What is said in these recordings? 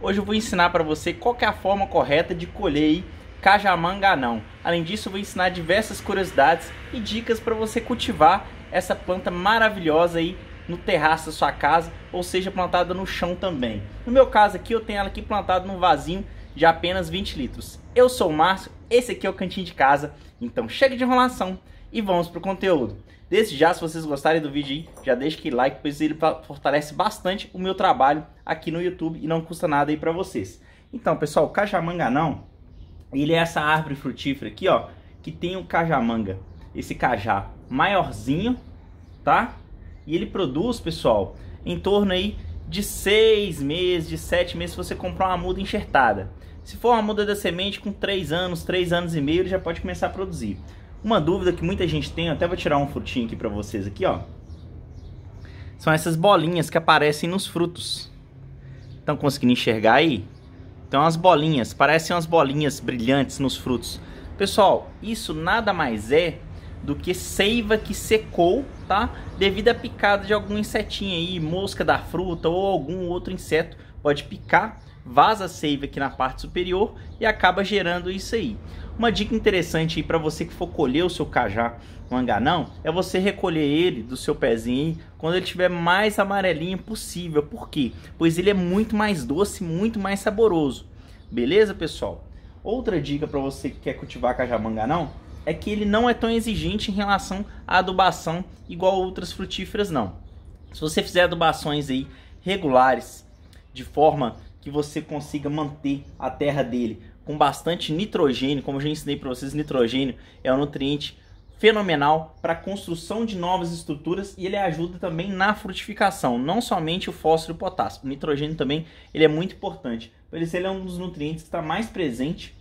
Hoje eu vou ensinar para você qual é a forma correta de colher cajamanganão. Além disso, eu vou ensinar diversas curiosidades e dicas para você cultivar essa planta maravilhosa aí no terraço da sua casa, ou seja, plantada no chão também. No meu caso aqui, eu tenho ela aqui plantada num vasinho de apenas 20 litros. Eu sou o Márcio, esse aqui é o Cantinho de Casa, então chega de enrolação e vamos pro conteúdo. Desde já, se vocês gostarem do vídeo aí, já deixa aquele like, pois ele fortalece bastante o meu trabalho aqui no YouTube e não custa nada aí para vocês. Então, pessoal, o cajamanganão, ele é essa árvore frutífera aqui, ó, que tem o cajamanga, esse cajá maiorzinho, tá? E ele produz, pessoal, em torno aí de seis meses, de sete meses, se você comprar uma muda enxertada. Se for uma muda da semente, com três anos, três anos e meio, ele já pode começar a produzir. Uma dúvida que muita gente tem, até vou tirar um frutinho aqui para vocês aqui, ó. São essas bolinhas que aparecem nos frutos. Estão conseguindo enxergar aí? Então as bolinhas, parecem umas bolinhas brilhantes nos frutos. Pessoal, isso nada mais é do que seiva que secou, tá? Devido à picada de algum insetinho aí, mosca da fruta ou algum outro inseto pode picar, vaza a seiva aqui na parte superior e acaba gerando isso aí. Uma dica interessante aí para você que for colher o seu cajá manganão é você recolher ele do seu pezinho quando ele tiver mais amarelinho possível. Por quê? Pois ele é muito mais doce, muito mais saboroso. Beleza, pessoal? Outra dica para você que quer cultivar cajá manganão é que ele não é tão exigente em relação à adubação igual outras frutíferas não. Se você fizer adubações aí regulares, de forma que você consiga manter a terra dele com bastante nitrogênio, como eu já ensinei para vocês, nitrogênio é um nutriente fenomenal para a construção de novas estruturas e ele ajuda também na frutificação, não somente o fósforo e o potássio. O nitrogênio também ele é muito importante, pois ele é um dos nutrientes que está mais presente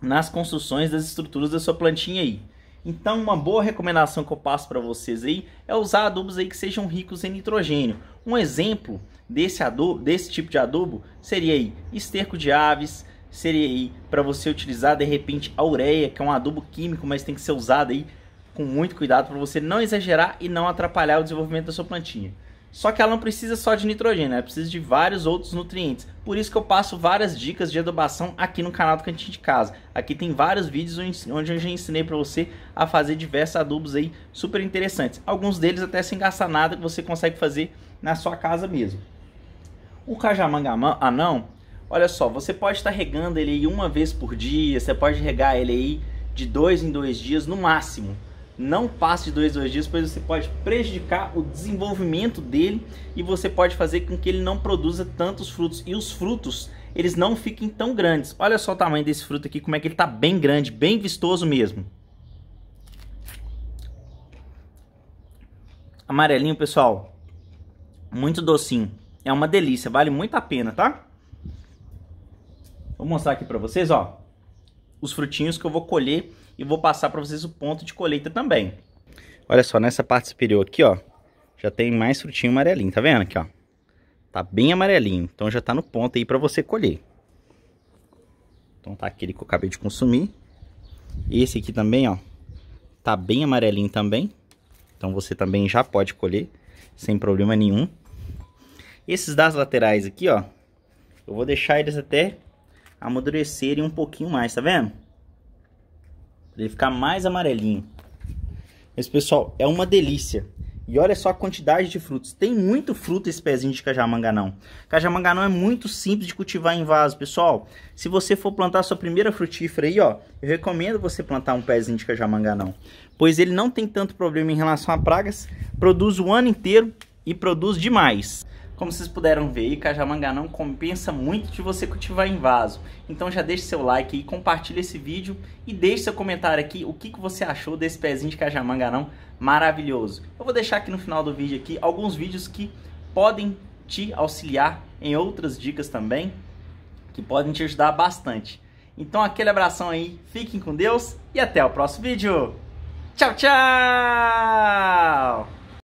nas construções das estruturas da sua plantinha aí. Então, uma boa recomendação que eu passo para vocês aí é usar adubos aí que sejam ricos em nitrogênio. Um exemplo desse adubo, desse tipo de adubo seria aí esterco de aves, seria aí para você utilizar de repente a ureia, que é um adubo químico, mas tem que ser usado aí com muito cuidado para você não exagerar e não atrapalhar o desenvolvimento da sua plantinha. Só que ela não precisa só de nitrogênio, né? ela precisa de vários outros nutrientes. Por isso que eu passo várias dicas de adubação aqui no canal do Cantinho de Casa. Aqui tem vários vídeos onde eu já ensinei para você a fazer diversos adubos aí super interessantes. Alguns deles até sem gastar nada que você consegue fazer na sua casa mesmo. O cajamanga anão, Olha só, você pode estar regando ele aí uma vez por dia, você pode regar ele aí de dois em dois dias no máximo. Não passe de dois em dois dias, pois você pode prejudicar o desenvolvimento dele e você pode fazer com que ele não produza tantos frutos e os frutos eles não fiquem tão grandes. Olha só o tamanho desse fruto aqui, como é que ele está bem grande, bem vistoso mesmo. Amarelinho, pessoal, muito docinho. É uma delícia, vale muito a pena, tá? Vou mostrar aqui para vocês, ó, os frutinhos que eu vou colher e vou passar para vocês o ponto de colheita também. Olha só, nessa parte superior aqui, ó, já tem mais frutinho amarelinho, tá vendo aqui, ó? Tá bem amarelinho, então já tá no ponto aí para você colher. Então tá aquele que eu acabei de consumir. Esse aqui também, ó, tá bem amarelinho também. Então você também já pode colher, sem problema nenhum. Esses das laterais aqui, ó, eu vou deixar eles até amadurecerem um pouquinho mais, tá vendo? Pra ele ficar mais amarelinho. Mas, pessoal, é uma delícia. E olha só a quantidade de frutos. Tem muito fruto esse pezinho de cajamanganão. Cajamanganão é muito simples de cultivar em vaso, pessoal. Se você for plantar sua primeira frutífera aí, ó, eu recomendo você plantar um pezinho de cajamanganão, pois ele não tem tanto problema em relação a pragas, produz o ano inteiro e produz demais. Como vocês puderam ver aí, cajamanga não compensa muito de você cultivar em vaso. Então já deixe seu like e compartilhe esse vídeo e deixe seu comentário aqui o que, você achou desse pezinho de cajamanga não maravilhoso. Eu vou deixar aqui no final do vídeo aqui alguns vídeos que podem te auxiliar em outras dicas também, que podem te ajudar bastante. Então aquele abração aí, fiquem com Deus e até o próximo vídeo. Tchau, tchau!